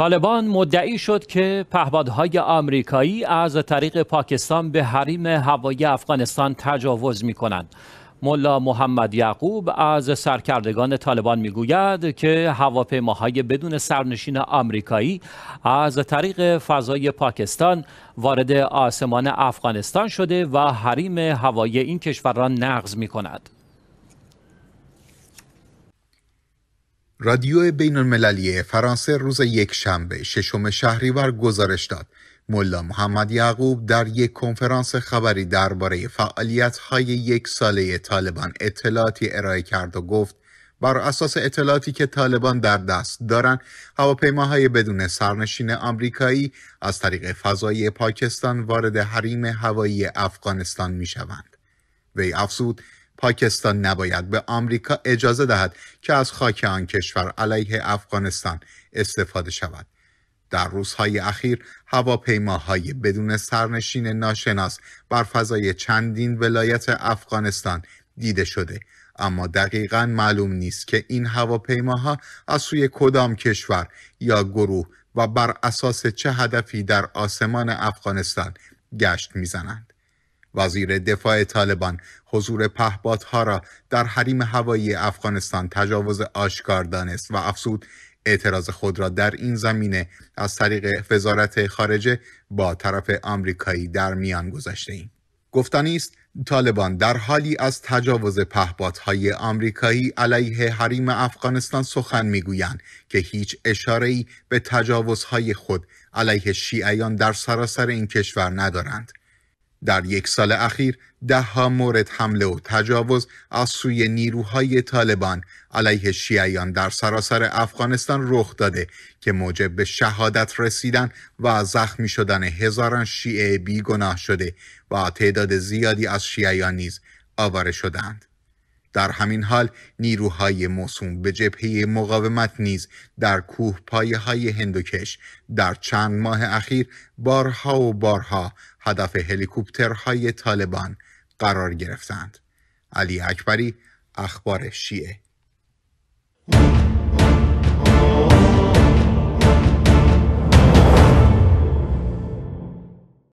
طالبان مدعی شد که پهبادهای آمریکایی از طریق پاکستان به حریم هوایی افغانستان تجاوز می کنند. ملا محمد یعقوب از سرکردگان طالبان گوید که هواپیماهای بدون سرنشین آمریکایی از طریق فضای پاکستان وارد آسمان افغانستان شده و حریم هوایی این کشور را نقض می کند. رادیو بین المللی فرانسه روز یک شنبه ششم شهریور گزارش داد ملا محمد یعقوب در یک کنفرانس خبری درباره فعالیت های یک ساله طالبان اطلاعاتی ارائه کرد و گفت بر اساس اطلاعاتی که طالبان در دست دارند هواپیماهای بدون سرنشین آمریکایی از طریق فضای پاکستان وارد حریم هوایی افغانستان می شوند. وی افزود پاکستان نباید به آمریکا اجازه دهد که از خاک آن کشور علیه افغانستان استفاده شود در روزهای اخیر هواپیماهای بدون سرنشین ناشناس بر فضای چندین ولایت افغانستان دیده شده اما دقیقا معلوم نیست که این هواپیماها از سوی کدام کشور یا گروه و بر اساس چه هدفی در آسمان افغانستان گشت میزنند وزیر دفاع طالبان حضور پهپادها را در حریم هوایی افغانستان تجاوز آشکار دانست و افسود اعتراض خود را در این زمینه از طریق وزارت خارجه با طرف آمریکایی در میان گذاشته ایم. گفتنی است طالبان در حالی از تجاوز پهپادهای آمریکایی علیه حریم افغانستان سخن میگویند که هیچ ای به تجاوزهای خود علیه شیعیان در سراسر این کشور ندارند. در یک سال اخیر ده ها مورد حمله و تجاوز از سوی نیروهای طالبان علیه شیعیان در سراسر افغانستان رخ داده که موجب به شهادت رسیدن و زخمی شدن هزاران شیعه بیگناه شده و تعداد زیادی از شیعیان نیز آواره شدند. در همین حال نیروهای موسوم به جبهه مقاومت نیز در کوه پایه های هندوکش در چند ماه اخیر بارها و بارها هدف هلیکوپترهای طالبان قرار گرفتند. علی اکبری اخبار شیعه